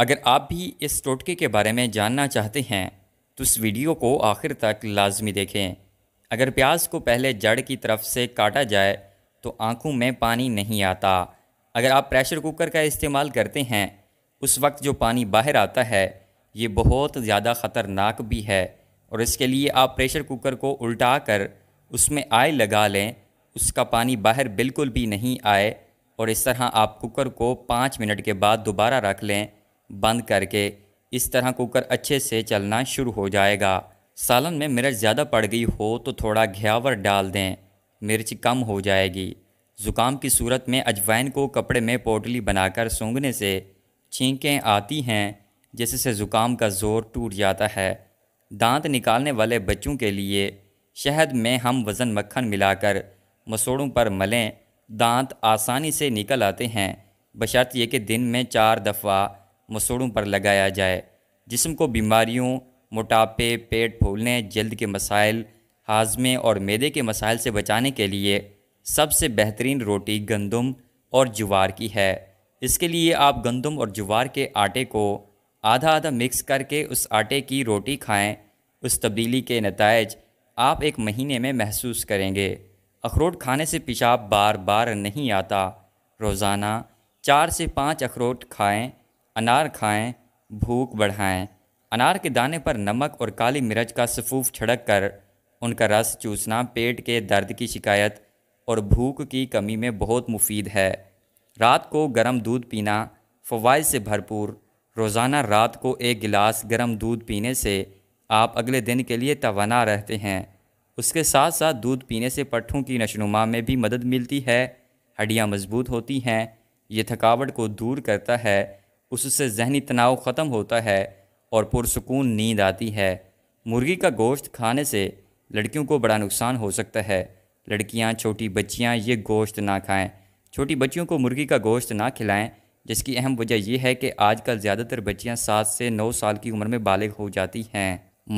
अगर आप भी इस टोटके के बारे में जानना चाहते हैं तो इस वीडियो को आखिर तक लाजमी देखें अगर प्याज को पहले जड़ की तरफ से काटा जाए तो आंखों में पानी नहीं आता अगर आप प्रेशर कुकर का इस्तेमाल करते हैं उस वक्त जो पानी बाहर आता है ये बहुत ज़्यादा ख़तरनाक भी है और इसके लिए आप प्रेशर कुकर को उल्टा कर उसमें आय लगा लें उसका पानी बाहर बिल्कुल भी नहीं आए और इस तरह आप कुकर को पाँच मिनट के बाद दोबारा रख लें बंद करके इस तरह कुकर अच्छे से चलना शुरू हो जाएगा सालन में मिर्च ज़्यादा पड़ गई हो तो थोड़ा घ्यावर डाल दें मिर्च कम हो जाएगी ज़ुकाम की सूरत में अजवाइन को कपड़े में पोटली बनाकर सूंघने से छींकें आती हैं जिससे ज़ुकाम का ज़ोर टूट जाता है दांत निकालने वाले बच्चों के लिए शहद में हम वज़न मक्खन मिलाकर मसोड़ों पर मलें दांत आसानी से निकल आते हैं बशर्त ये कि दिन में चार दफ़ा मसूड़ों पर लगाया जाए जिसम को बीमारियों मोटापे पेट फूलने जल्द के मसाइल हाजमे और मैदे के मसाइल से बचाने के लिए सबसे बेहतरीन रोटी गंदम और जुवार की है इसके लिए आप गंदम और जुवार के आटे को आधा आधा मिक्स करके उस आटे की रोटी खाएं उस तब्दीली के नतज आप एक महीने में महसूस करेंगे अखरोट खाने से पेशाब बार बार नहीं आता रोज़ाना चार से पाँच अखरोट खाएं अनार खाएं भूख बढ़ाएं अनार के दाने पर नमक और काली मिर्च का सफूफ छिड़क कर उनका रस चूसना पेट के दर्द की शिकायत और भूख की कमी में बहुत मुफीद है रात को गर्म दूध पीना फवाद से भरपूर रोज़ाना रात को एक गिलास गर्म दूध पीने से आप अगले दिन के लिए तवाना रहते हैं उसके साथ साथ दूध पीने से पट्ठों की नशनुमा में भी मदद मिलती है हड्डियाँ मजबूत होती हैं ये थकावट को दूर करता है उससे जहनी तनाव ख़त्म होता है और पुरसकून नींद आती है मुर्गी का गोश्त खाने से लड़कियों को बड़ा नुकसान हो सकता है लड़कियां छोटी बच्चियां ये गोश्त ना खाएं छोटी बच्चियों को मुर्गी का गोश्त ना खिलाएं जिसकी अहम वजह यह है कि आजकल ज़्यादातर बच्चियां सात से नौ साल की उम्र में बालग हो जाती हैं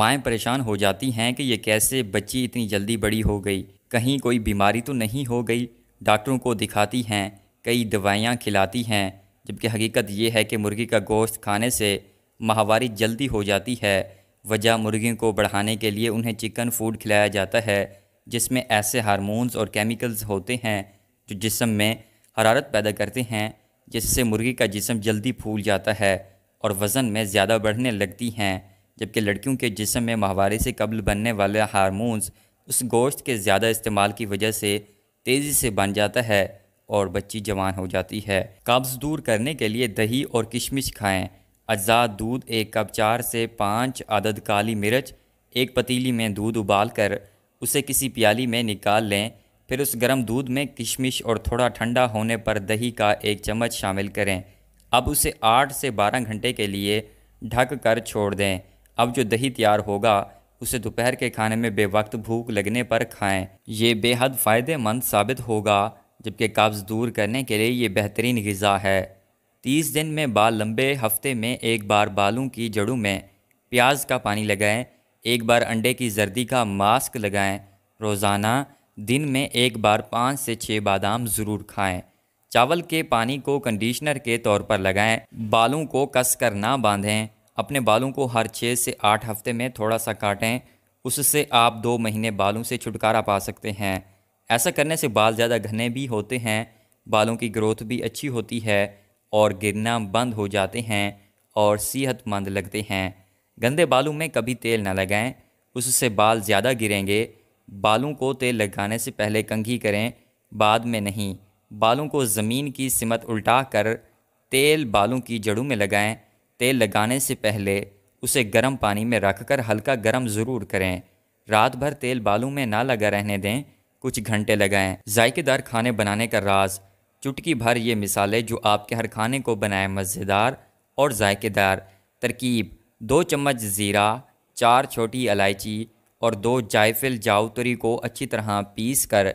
माएँ परेशान हो जाती हैं कि ये कैसे बच्ची इतनी जल्दी बड़ी हो गई कहीं कोई बीमारी तो नहीं हो गई डॉक्टरों को दिखाती हैं कई दवाइयाँ खिलाती हैं जबकि हकीकत यह है कि मुर्गी का गोश्त खाने से माहवारी जल्दी हो जाती है वजह मुर्गियों को बढ़ाने के लिए उन्हें चिकन फूड खिलाया जाता है जिसमें ऐसे हारमोन्स और केमिकल्स होते हैं जो जिसम में हरारत पैदा करते हैं जिससे मुर्गी का जिसम जल्दी फूल जाता है और वज़न में ज़्यादा बढ़ने लगती हैं जबकि लड़कियों के जिसम में माहवारी से कबल बनने वाले हारमोन्स उस गोश्त के ज़्यादा इस्तेमाल की वजह से तेज़ी से बन जाता है और बच्ची जवान हो जाती है कब्ज़ दूर करने के लिए दही और किशमिश खाएं अज्जा दूध एक कप चार से पाँच आदद काली मिर्च एक पतीली में दूध उबाल कर उसे किसी प्याली में निकाल लें फिर उस गर्म दूध में किशमिश और थोड़ा ठंडा होने पर दही का एक चम्मच शामिल करें अब उसे आठ से बारह घंटे के लिए ढक कर छोड़ दें अब जो दही तैयार होगा उसे दोपहर के खाने में बेवक्त भूख लगने पर खाएं। ये बेहद फ़ायदेमंद साबित होगा जबकि कब्ज़ दूर करने के लिए ये बेहतरीन गज़ा है तीस दिन में बाल लंबे हफ्ते में एक बार बालों की जड़ों में प्याज का पानी लगाएं एक बार अंडे की जर्दी का मास्क लगाएं रोज़ाना दिन में एक बार पाँच से छः बादाम ज़रूर खाएं चावल के पानी को कंडीशनर के तौर पर लगाएं बालों को कस कर ना बांधें अपने बालों को हर छः से आठ हफ्ते में थोड़ा सा काटें उससे आप दो महीने बालों से छुटकारा पा सकते हैं ऐसा करने से बाल ज़्यादा घने भी होते हैं बालों की ग्रोथ भी अच्छी होती है और गिरना बंद हो जाते हैं और सेहतमंद लगते हैं गंदे बालों में कभी तेल ना लगाएं उससे बाल ज़्यादा गिरेंगे बालों को तेल लगाने से पहले कंघी करें बाद में नहीं बालों को ज़मीन की सिमत उल्टा कर तेल बालों की जड़ों में लगाएं तेल लगाने से पहले उसे गर्म पानी में रखकर हल्का गर्म ज़रूर करें रात भर तेल बालों में ना लगा रहने दें कुछ घंटे लगाएं जायकेदार खाने बनाने का राज चुटकी भर ये मिसालें जो आपके हर खाने को बनाएं मज़ेदार और जायकेदार तरकीब दो चम्मच ज़ीरा चार छोटी इलायची और दो जायफिल जावतरी को अच्छी तरह पीस कर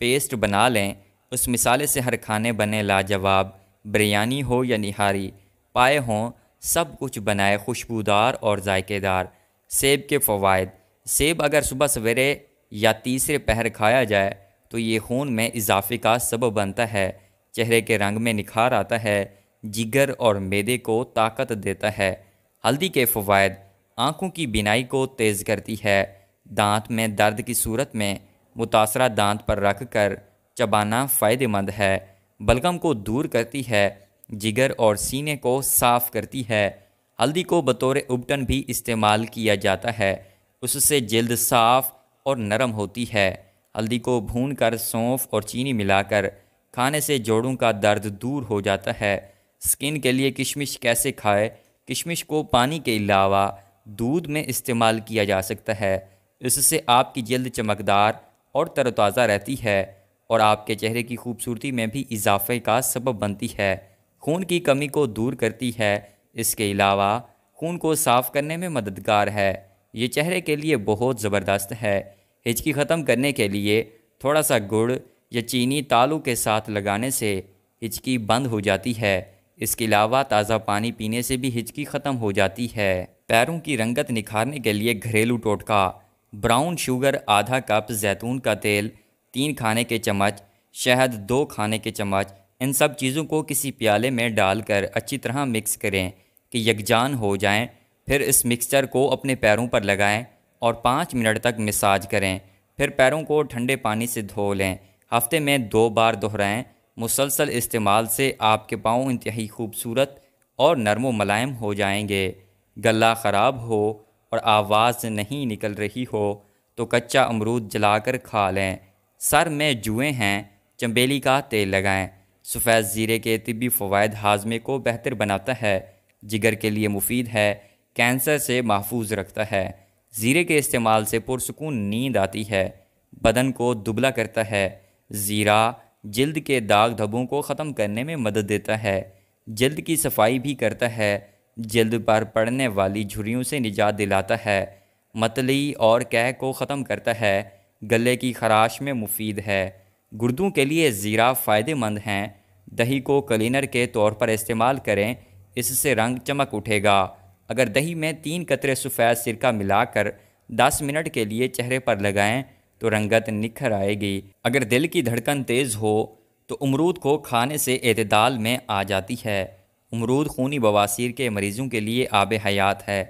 पेस्ट बना लें उस मिसाले से हर खाने बने लाजवाब बिरयानी हो या निहारी पाए हों सब कुछ बनाए खुशबूदार और जायकेदार सेब के फ़वाद सेब अगर सुबह सवेरे या तीसरे पहर खाया जाए तो ये खून में इजाफे का सबब बनता है चेहरे के रंग में निखार आता है जिगर और मैदे को ताकत देता है हल्दी के फ़वाद आँखों की बिनाई को तेज़ करती है दांत में दर्द की सूरत में मुतासरा दांत पर रख कर चबाना फ़ायदेमंद है बलगम को दूर करती है जिगर और सीने को साफ़ करती है हल्दी को बतौर उबटन भी इस्तेमाल किया जाता है उससे जल्द साफ़ और नरम होती है हल्दी को भून कर सौंफ और चीनी मिलाकर खाने से जोड़ों का दर्द दूर हो जाता है स्किन के लिए किशमिश कैसे खाए किशमिश को पानी के अलावा दूध में इस्तेमाल किया जा सकता है इससे आपकी जल्द चमकदार और तरोताज़ा रहती है और आपके चेहरे की खूबसूरती में भी इजाफे का सबब बनती है खून की कमी को दूर करती है इसके अलावा खून को साफ़ करने में मददगार है ये चेहरे के लिए बहुत ज़बरदस्त है हिचकी ख़त्म करने के लिए थोड़ा सा गुड़ या चीनी तालू के साथ लगाने से हिचकी बंद हो जाती है इसके अलावा ताज़ा पानी पीने से भी हिचकी ख़त्म हो जाती है पैरों की रंगत निखारने के लिए घरेलू टोटका ब्राउन शुगर आधा कप जैतून का तेल तीन खाने के चम्मच शहद दो खाने के चम्मच इन सब चीज़ों को किसी प्याले में डालकर अच्छी तरह मिक्स करें कि यकजान हो जाएं फिर इस मिक्सचर को अपने पैरों पर लगाएं और पाँच मिनट तक मिसाज करें फिर पैरों को ठंडे पानी से धो लें हफ्ते में दो बार दोहराएं मुसलसल इस्तेमाल से आपके पाँव इंतहाई खूबसूरत और नरम मुलायम हो जाएंगे गला ख़राब हो और आवाज़ नहीं निकल रही हो तो कच्चा अमरूद जलाकर खा लें सर में जुएँ हैं चम्बेली का तेल लगाएं सफ़ेद ज़ीरे के तबी फ़वाद हाजमे को बेहतर बनाता है जिगर के लिए मुफीद है कैंसर से महफूज रखता है ज़ीरे के इस्तेमाल से पुरसकून नींद आती है बदन को दुबला करता है ज़ीरा जल्द के दाग धब्बों को ख़त्म करने में मदद देता है जल्द की सफाई भी करता है जल्द पर पड़ने वाली झुरियों से निजात दिलाता है मतली और कह को ख़त्म करता है गले की खराश में मुफीद है गुर्दों के लिए ज़ीरा फ़ायदेमंद हैं दही को क्लीनर के तौर पर इस्तेमाल करें इससे रंग चमक उठेगा अगर दही में तीन कतरे सफ़ेद सिरका मिलाकर 10 मिनट के लिए चेहरे पर लगाएं तो रंगत निखर आएगी अगर दिल की धड़कन तेज़ हो तो अमरूद को खाने से अतदाल में आ जाती है अमरूद खूनी बवासीर के मरीज़ों के लिए आब हयात है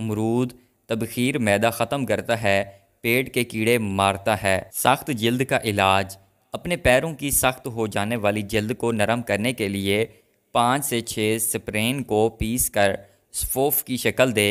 अमरूद तबखीर मैदा ख़त्म करता है पेट के कीड़े मारता है सख्त जल्द का इलाज अपने पैरों की सख्त हो जाने वाली जल्द को नरम करने के लिए पाँच से छः स्प्रेन को पीस कर स्फोफ की शक्ल दे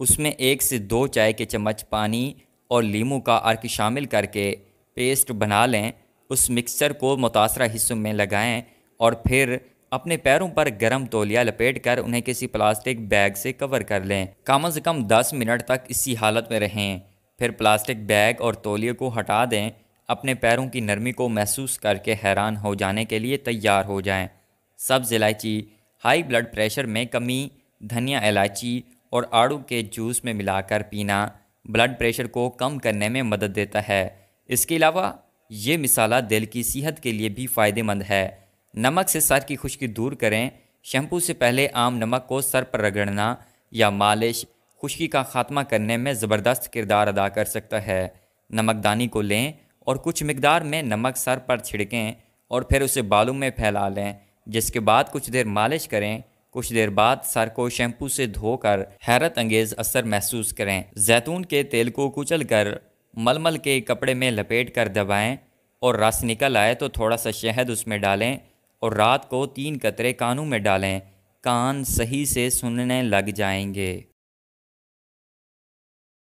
उसमें एक से दो चाय के चम्मच पानी और लीमू का अर्क शामिल करके पेस्ट बना लें उस मिक्सचर को मुतासर हिस्सों में लगाएं और फिर अपने पैरों पर गर्म तोलिया लपेट कर उन्हें किसी प्लास्टिक बैग से कवर कर लें कम अज़ कम 10 मिनट तक इसी हालत में रहें फिर प्लास्टिक बैग और तोलिए को हटा दें अपने पैरों की नरमी को महसूस करके हैरान हो जाने के लिए तैयार हो जाएं। सब्ज़ इलायची हाई ब्लड प्रेशर में कमी धनिया इलायची और आड़ू के जूस में मिलाकर पीना ब्लड प्रेशर को कम करने में मदद देता है इसके अलावा ये मिसाला दिल की सेहत के लिए भी फ़ायदेमंद है नमक से सर की खुश्की दूर करें शैम्पू से पहले आम नमक को सर पर रगड़ना या मालिश खुश्की का खात्मा करने में ज़बरदस्त किरदार अदा कर सकता है नमकदानी को लें और कुछ मकदार में नमक सर पर छिड़कें और फिर उसे बालों में फैला लें जिसके बाद कुछ देर मालिश करें कुछ देर बाद सर को शैम्पू से धोकर हैरत अंगेज असर महसूस करें जैतून के तेल को कुचल कर मलमल के कपड़े में लपेट कर दबाएँ और रस निकल आए तो थोड़ा सा शहद उसमें डालें और रात को तीन कतरे कानों में डालें कान सही से सुनने लग जाएंगे